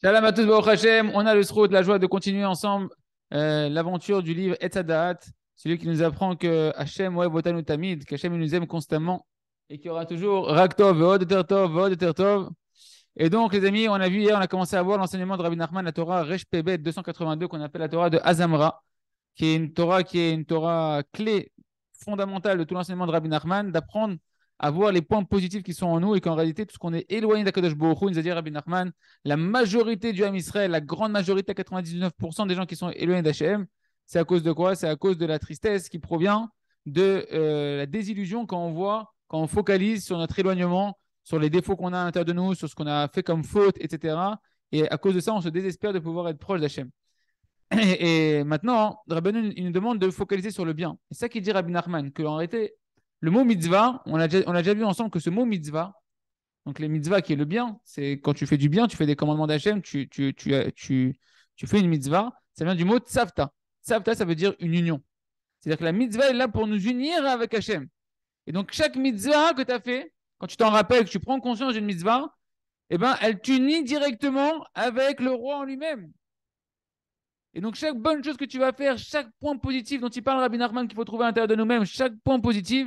Shalom à tous, Hashem. On a le de la joie de continuer ensemble euh, l'aventure du livre Etzadat, celui qui nous apprend que Hashem, ouais, Botanu Tamid, qu'Hashem nous aime constamment et qu'il y aura toujours Raktov, Od Tertov, Od Tertov. Et donc, les amis, on a vu hier, on a commencé à voir l'enseignement de Rabbi Nachman, la Torah Resh 282, qu'on appelle la Torah de Azamra, qui est une Torah qui est une Torah clé fondamentale de tout l'enseignement de Rabbi Nachman, d'apprendre à voir les points positifs qui sont en nous et qu'en réalité, tout ce qu'on est éloigné d'Akadosh Baruch nous a dit Rabbi Nachman, la majorité du Ham Israël, la grande majorité, 99% des gens qui sont éloignés d'Hachem, c'est à cause de quoi C'est à cause de la tristesse qui provient de euh, la désillusion quand on voit, quand on focalise sur notre éloignement, sur les défauts qu'on a à l'intérieur de nous, sur ce qu'on a fait comme faute, etc. Et à cause de ça, on se désespère de pouvoir être proche d'Hachem. Et, maintenant, Rabbi nous demande de focaliser sur le bien. C'est ça qu'il dit Rabbi Nachman, que en réalité, le mot mitzvah, on a, déjà, on a déjà vu ensemble que ce mot mitzvah, donc les mitzvah qui est le bien, c'est quand tu fais du bien, tu fais des commandements d'Hachem, tu, euh, fais une mitzvah, ça vient du mot tsavta. Tsavta, ça veut dire une union. C'est-à-dire que la mitzvah est là pour nous unir avec Hachem. Et donc chaque mitzvah que tu as fait, quand tu t'en rappelles, que tu prends conscience d'une mitzvah, eh ben, elle t'unit directement avec le roi en lui-même. Et donc, chaque bonne chose que tu vas faire, chaque point positif dont il parle Rabbi Nachman qu'il faut trouver à l'intérieur de nous-mêmes, chaque point positif,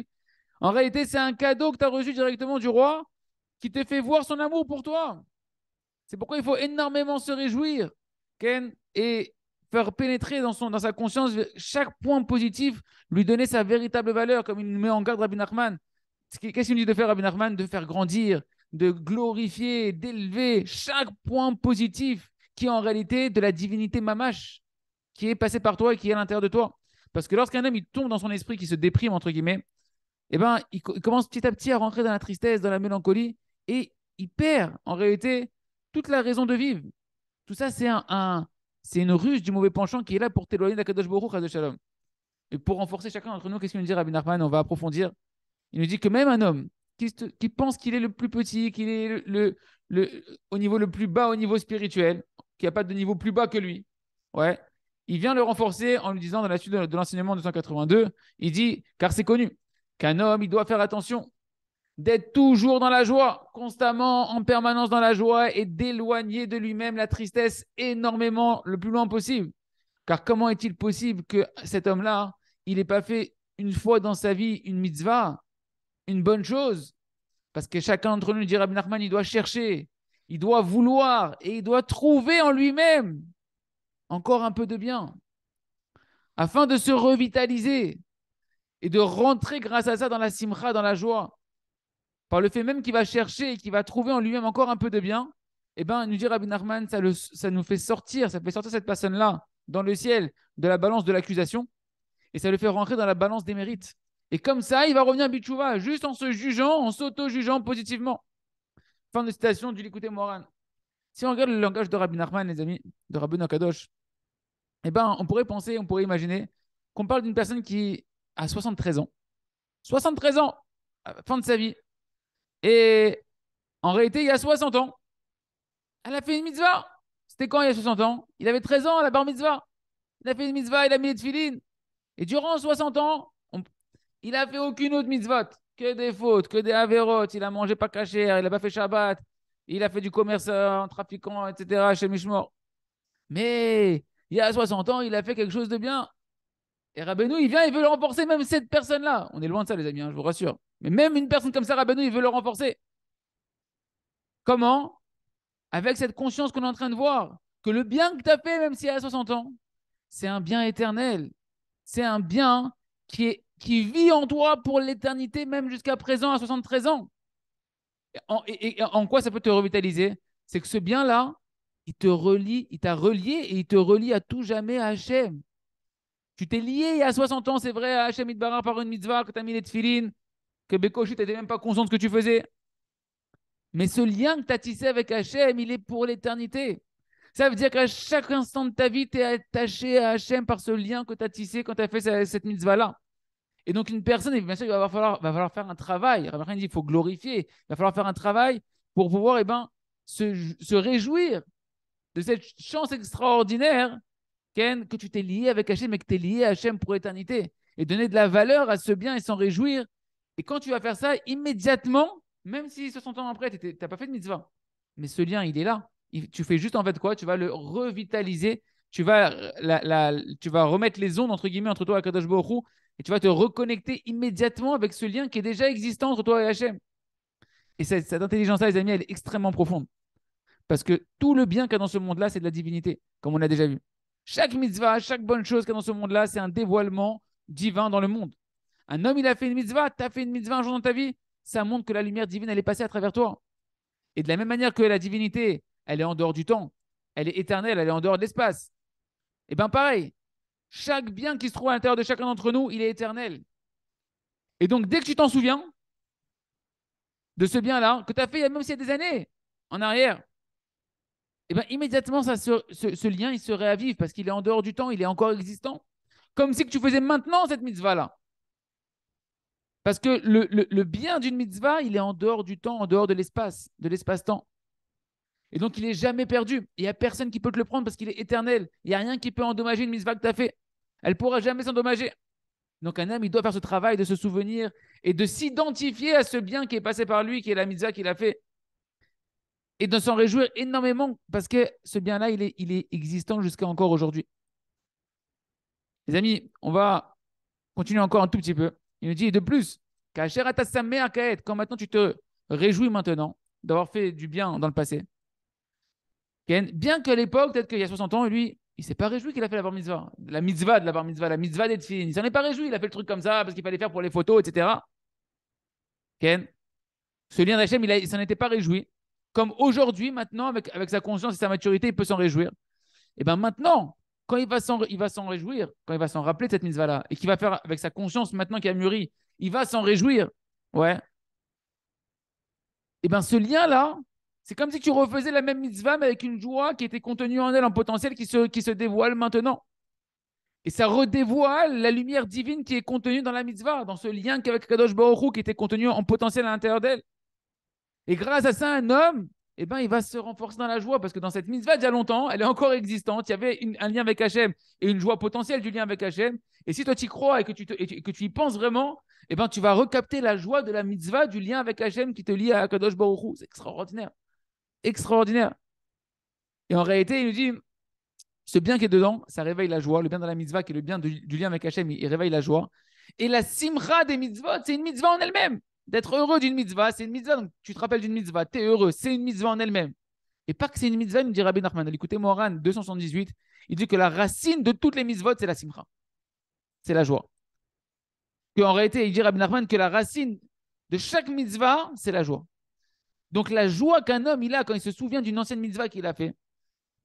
en réalité, c'est un cadeau que tu as reçu directement du roi qui t'a fait voir son amour pour toi. C'est pourquoi il faut énormément se réjouir Ken, et faire pénétrer dans, son, dans sa conscience chaque point positif, lui donner sa véritable valeur, comme il nous met en garde Rabbi Nachman. Qu'est-ce qu'il nous dit de faire, Rabbi Nachman De faire grandir, de glorifier, d'élever chaque point positif qui est en réalité de la divinité mamache qui est passé par toi et qui est à l'intérieur de toi. Parce que lorsqu'un homme il tombe dans son esprit, qui se déprime, entre guillemets, eh ben, il, commence petit à petit à rentrer dans la tristesse, dans la mélancolie, et il perd en réalité toute la raison de vivre. Tout ça, c'est un, c'est une ruse du mauvais penchant qui est là pour t'éloigner Kadosh Baruch de Shalom. Et pour renforcer chacun d'entre nous, qu'est-ce qu'il nous dit Rabbi Nachman On va approfondir. Il nous dit que même un homme qui, pense qu'il est le plus petit, qu'il est le, le, au niveau le plus bas, au niveau spirituel, qu'il n'y a pas de niveau plus bas que lui, ouais, il vient le renforcer en lui disant dans la suite de, de l'enseignement 282, il dit, car c'est connu, qu'un homme, il doit faire attention d'être toujours dans la joie, constamment, en permanence dans la joie et d'éloigner de lui-même la tristesse énormément, le plus loin possible. Car comment est-il possible que cet homme-là, il n'ait pas fait une fois dans sa vie une mitzvah, une bonne chose Parce que chacun d'entre nous, dit Rabbi il doit chercher, il doit vouloir et il doit trouver en lui-même encore un peu de bien afin de se revitaliser et de rentrer grâce à ça dans la simcha, dans la joie, par le fait même qu'il va chercher et qu'il va trouver en lui-même encore un peu de bien, eh ben, nous dit Rabbi Nachman, ça, ça nous fait sortir, ça fait sortir cette personne-là dans le ciel de la balance de l'accusation et ça le fait rentrer dans la balance des mérites. Et comme ça, il va revenir à Bichouva, juste en se jugeant, en s'auto-jugeant positivement. Fin de citation du Likuté Moran. Si on regarde le langage de Rabbi Nachman, les amis, de Rabbi Nakadosh, eh ben, on pourrait penser, on pourrait imaginer qu'on parle d'une personne qui à 73 ans. 73 ans, fin de sa vie. Et en réalité, il y a 60 ans, elle a fait une mitzvah. C'était quand il y a 60 ans Il avait 13 ans à la bar mitzvah. Il a fait une mitzvah, il a mis les tefilines. Et durant 60 ans, il n'a fait aucune autre mitzvah, Que des fautes, que des avérotes. Il a mangé pas cachère, il n'a pas fait Shabbat. Il a fait du commerce euh, en trafiquant, etc. chez Mishmor. Mais il y a 60 ans, il a fait quelque chose de bien. Et Rabbeinu, il vient, il veut le renforcer, même cette personne-là. On est loin de ça, les amis, hein, je vous rassure. Mais même une personne comme ça, Rabbeinu, il veut le renforcer. Comment Avec cette conscience qu'on est en train de voir, que le bien que tu as fait, même s'il y a 60 ans, c'est un bien éternel. C'est un bien qui, est, qui vit en toi pour l'éternité, même jusqu'à présent, à 73 ans. Et en, quoi ça peut te revitaliser C'est que ce bien-là, il te relie, il t'a relié et il te relie à tout jamais à Hachem. Tu t'es lié il y a 60 ans, c'est vrai, à Hachem Idbarar par une mitzvah, que tu as mis les que Bekoshi, tu n'étais même pas conscient de ce que tu faisais. Mais ce lien que tu as tissé avec Hachem, il est pour l'éternité. Ça veut dire qu'à chaque instant de ta vie, tu es attaché à Hachem par ce lien que tu as tissé quand tu as fait cette mitzvah-là. Et donc, une personne, bien sûr, il va falloir, va falloir faire un travail. rien il faut glorifier. Il va falloir faire un travail pour pouvoir eh ben, se réjouir de cette chance extraordinaire Ken, que tu t'es lié avec Hachem et que tu es lié à Hachem pour l'éternité. Et donner de la valeur à ce bien et s'en réjouir. Et quand tu vas faire ça, immédiatement, même si 60 ans après, tu n'as pas fait de mitzvah, mais ce lien, il est là. tu fais juste en fait quoi Tu vas le revitaliser, tu vas, la, tu vas remettre les ondes entre guillemets entre toi et Kadosh et tu vas te reconnecter immédiatement avec ce lien qui est déjà existant entre toi et Hachem. Et cette, cette intelligence-là, les amis, elle est extrêmement profonde. Parce que tout le bien qu'il y a dans ce monde-là, c'est de la divinité, comme on l'a déjà vu. Chaque mitzvah, chaque bonne chose qu'il y a dans ce monde-là, c'est un dévoilement divin dans le monde. Un homme, il a fait une mitzvah, tu as fait une mitzvah un jour dans ta vie, ça montre que la lumière divine, elle est passée à travers toi. Et de la même manière que la divinité, elle est en dehors du temps, elle est éternelle, elle est en dehors de l'espace. Et eh bien pareil, chaque bien qui se trouve à l'intérieur de chacun d'entre nous, il est éternel. Et donc, dès que tu t'en souviens de ce bien-là, que tu as fait même s'il y a des années en arrière, et eh bien, immédiatement, ça ce, lien, il se réavive parce qu'il est en dehors du temps, il est encore existant. Comme si tu faisais maintenant cette mitzvah-là. Parce que le, bien d'une mitzvah, il est en dehors du temps, en dehors de l'espace, de l'espace-temps. Et donc, il n'est jamais perdu. Il n'y a personne qui peut te le prendre parce qu'il est éternel. Il n'y a rien qui peut endommager une mitzvah que tu as fait. Elle ne pourra jamais s'endommager. Donc, un homme, il doit faire ce travail de se souvenir et de s'identifier à ce bien qui est passé par lui, qui est la mitzvah qu'il a fait et de s'en réjouir énormément parce que ce bien-là, il est, il est existant jusqu'à encore aujourd'hui. Les amis, on va continuer encore un tout petit peu. Il nous dit de plus, quand maintenant tu te réjouis maintenant d'avoir fait du bien dans le passé, bien que l'époque, peut-être qu'il y a 60 ans, lui, il s'est pas réjoui qu'il a fait la bar mitzvah, la mitzvah de la bar mitzvah, la mitzvah des il Il s'en est pas réjoui, il a fait le truc comme ça parce qu'il fallait faire pour les photos, etc. Ken, ce lien d'Hachem, il, il s'en était pas réjoui comme aujourd'hui, maintenant, avec, avec sa conscience et sa maturité, il peut s'en réjouir. Et eh bien maintenant, quand il va s'en réjouir, quand il va s'en rappeler de cette mitzvah-là, et qu'il va faire avec sa conscience maintenant qui a mûri, il va s'en réjouir. Ouais. Et eh bien ce lien-là, c'est comme si tu refaisais la même mitzvah, mais avec une joie qui était contenue en elle, en potentiel, qui se, qui se dévoile maintenant. Et ça redévoile la lumière divine qui est contenue dans la mitzvah, dans ce lien qu'avec Kadosh Baruch Hu, qui était contenu en potentiel à l'intérieur d'elle. Et grâce à ça, un homme, eh ben, il va se renforcer dans la joie parce que dans cette mitzvah, il y a longtemps, elle est encore existante. Il y avait un lien avec Hachem et une joie potentielle du lien avec Hachem. Et si toi, tu y crois et que tu, y penses vraiment, eh ben, tu vas recapter la joie de la mitzvah, du lien avec Hachem qui te lie à Kadosh Baruch C'est extraordinaire. Extraordinaire. Et en réalité, il nous dit ce bien qui est dedans, ça réveille la joie. Le bien de la mitzvah, qui est le bien du, lien avec Hachem, il, réveille la joie. Et la simra des mitzvot, c'est une mitzvah en elle-même d'être heureux d'une mitzvah, c'est une mitzvah, donc tu te rappelles d'une mitzvah, tu es heureux, c'est une mitzvah en elle-même. Et pas que c'est une mitzvah, il me dit Rabbi Nachman, écoutez Moran 278, il dit que la racine de toutes les mitzvot, c'est la simcha. C'est la joie. Que en réalité, il dit Rabbi Nachman que la racine de chaque mitzvah, c'est la joie. Donc la joie qu'un homme il a quand il se souvient d'une ancienne mitzvah qu'il a fait,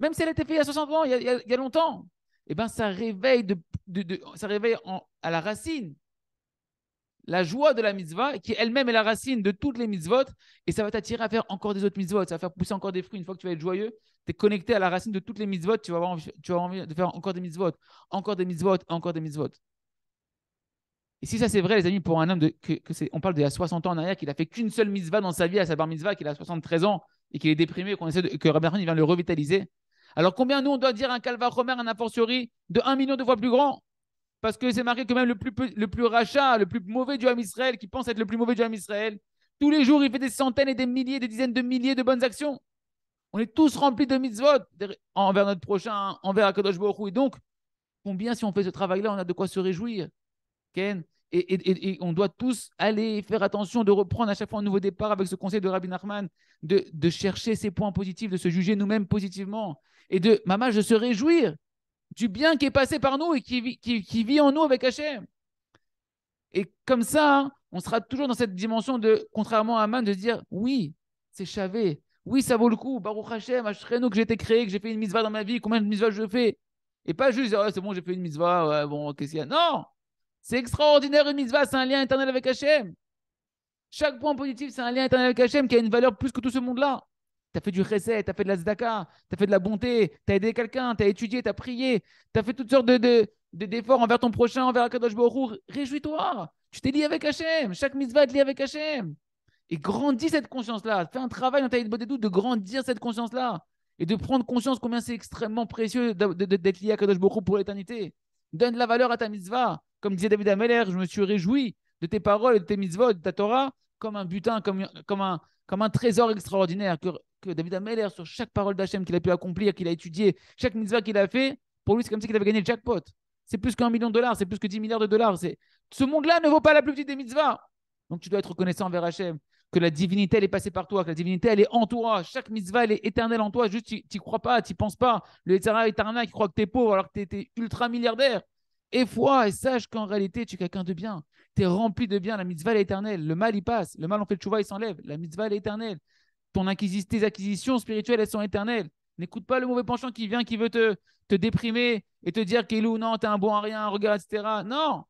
même si elle a été faite il y a 60 ans, il y a, longtemps, eh ben ça réveille, de, ça réveille à la racine la joie de la mitzvah, qui elle-même est la racine de toutes les mitzvot, et ça va t'attirer à faire encore des autres mitzvot, ça va faire pousser encore des fruits. Une fois que tu vas être joyeux, tu es connecté à la racine de toutes les mitzvot, tu vas avoir envie, tu envie de faire encore des mitzvot, encore des mitzvot, encore des mitzvot. Et si ça c'est vrai, les amis, pour un homme, de, que, c'est, on parle de y a 60 ans en arrière, qu'il n'a fait qu'une seule mitzvah dans sa vie, à sa bar mitzvah, qu'il a 73 ans, et qu'il est déprimé, qu'on essaie que Rabbi il vient le revitaliser, alors combien nous on doit dire un calva romain, un Afortiori de 1 million de fois plus grand parce que c'est marqué quand même le plus, le plus rachat, le plus mauvais du homme Israël, qui pense être le plus mauvais du homme Israël, tous les jours, il fait des centaines et des milliers, des dizaines de milliers de bonnes actions. On est tous remplis de mitzvot envers notre prochain, envers Akadosh Baruch Et donc, combien si on fait ce travail-là, on a de quoi se réjouir, Ken et, on doit tous aller faire attention de reprendre à chaque fois un nouveau départ avec ce conseil de Rabbi Nachman, de, chercher ses points positifs, de se juger nous-mêmes positivement et de, maman, je se réjouir du bien qui est passé par nous et qui, vit en nous avec Hachem. Et comme ça, on sera toujours dans cette dimension de, contrairement à Aman, de dire oui, c'est chavé, oui, ça vaut le coup, Baruch Hachem, nous que j'ai été créé, que j'ai fait une mitzvah dans ma vie, combien de mitzvahs je fais Et pas juste, oh, c'est bon, j'ai fait une mitzvah, ouais, bon, qu'est-ce qu'il y a Non C'est extraordinaire une mitzvah, c'est un lien éternel avec Hachem. Chaque point positif, c'est un lien éternel avec Hachem qui a une valeur plus que tout ce monde-là tu as fait du reset, tu as fait de la zdaka, tu as fait de la bonté, tu as aidé quelqu'un, tu as étudié, tu as prié, tu as fait toutes sortes de, d'efforts envers ton prochain, envers Akadosh Borou. Réjouis-toi. Tu t'es lié avec Hachem. Chaque mitzvah est lié avec Hachem. Et grandis cette conscience-là. Fais un travail dans ta vie de de grandir cette conscience-là. Et de prendre conscience combien c'est extrêmement précieux d'être lié à Kadosh Borou pour l'éternité. Donne de la valeur à ta mitzvah. Comme disait David Ameller, je me suis réjoui de tes paroles de tes mitzvot, de ta Torah, comme un butin, comme, comme, un, comme un trésor extraordinaire que David Ameller, sur chaque parole d'Hachem qu'il a pu accomplir, qu'il a étudié, chaque mitzvah qu'il a fait, pour lui, c'est comme si il avait gagné le jackpot. C'est plus qu'un million de dollars, c'est plus que 10 milliards de dollars. Ce monde-là ne vaut pas la plus petite des mitzvahs. Donc tu dois être reconnaissant envers Hachem, que la divinité, elle est passée par toi, que la divinité, elle est en toi. Chaque mitzvah, elle est éternelle en toi. Juste, tu n'y crois pas, tu n'y penses pas. Le éternel éternel qui croit que tu es pauvre alors que tu es, ultra milliardaire. Et foi, et sache qu'en réalité, tu es quelqu'un de bien. Tu es rempli de bien. La mitzvah, est éternelle. Le mal, il passe. Le mal, on fait le il s'enlève. La mitzvah, est éternelle ton tes acquisitions spirituelles, elles sont éternelles. N'écoute pas le mauvais penchant qui vient, qui veut te, te déprimer et te dire qu'il ou non, tu es un bon à rien, regarde, etc. Non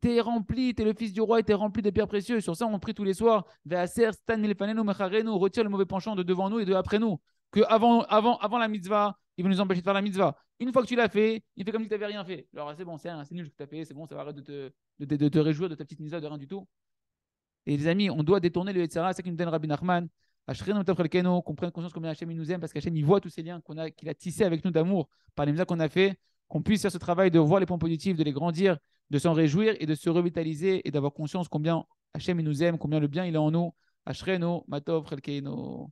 Tu es rempli, tu es le fils du roi et es rempli de pierres précieuses. Sur ça, on prie tous les soirs. Ve'aser stan mecharenu, retire le mauvais penchant de devant nous et de après nous. Que avant, avant, avant la mitzvah, il veut nous empêcher de faire la mitzvah. Une fois que tu l'as fait, il fait comme si tu n'avais rien fait. Alors c'est bon, c'est nul ce que tu as fait, c'est bon, ça va arrêter de te, de, te réjouir de ta petite mitzvah, de rien du tout. Et les amis, on doit détourner le etc c'est ce qui nous donne Rabbi Nachman qu'on prenne conscience combien Hachem nous aime, parce qu'Hachem il voit tous ces liens qu'il a tissés avec nous d'amour par les mises qu'on a fait, qu'on puisse faire ce travail de voir les points positifs, de les grandir, de s'en réjouir et de se revitaliser et d'avoir conscience combien Hachem nous aime, combien le bien il est en nous. Ashreno, oh, Matov, Khalkeino.